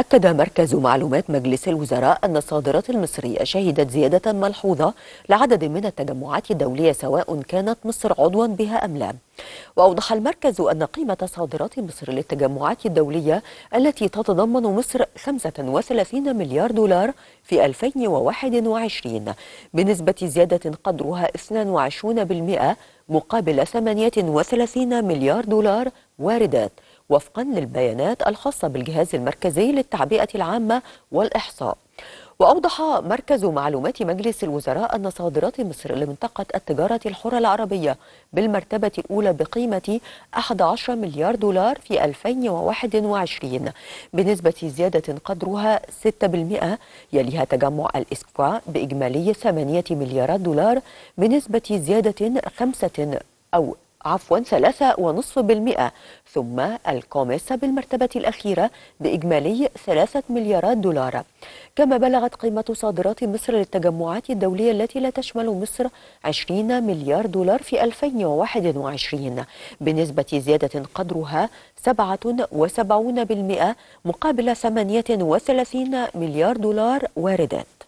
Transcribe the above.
أكد مركز معلومات مجلس الوزراء أن الصادرات المصرية شهدت زيادة ملحوظة لعدد من التجمعات الدولية سواء كانت مصر عضوا بها أم لا وأوضح المركز أن قيمة صادرات مصر للتجمعات الدولية التي تتضمن مصر 35 مليار دولار في 2021 بنسبة زيادة قدرها 22% مقابل 38 مليار دولار واردات وفقا للبيانات الخاصة بالجهاز المركزي للتعبئة العامة والإحصاء وأوضح مركز معلومات مجلس الوزراء أن صادرات مصر لمنطقة التجارة الحرة العربية بالمرتبة الأولى بقيمة 11 مليار دولار في 2021 بنسبة زيادة قدرها 6% يليها تجمع الإسكوا بإجمالي 8 مليارات دولار بنسبة زيادة 5 أو عفوا 3.5% ثم الكوميسا بالمرتبة الأخيرة بإجمالي 3 مليارات دولار كما بلغت قيمة صادرات مصر للتجمعات الدولية التي لا تشمل مصر 20 مليار دولار في 2021 بنسبة زيادة قدرها 77% مقابل 38 مليار دولار واردات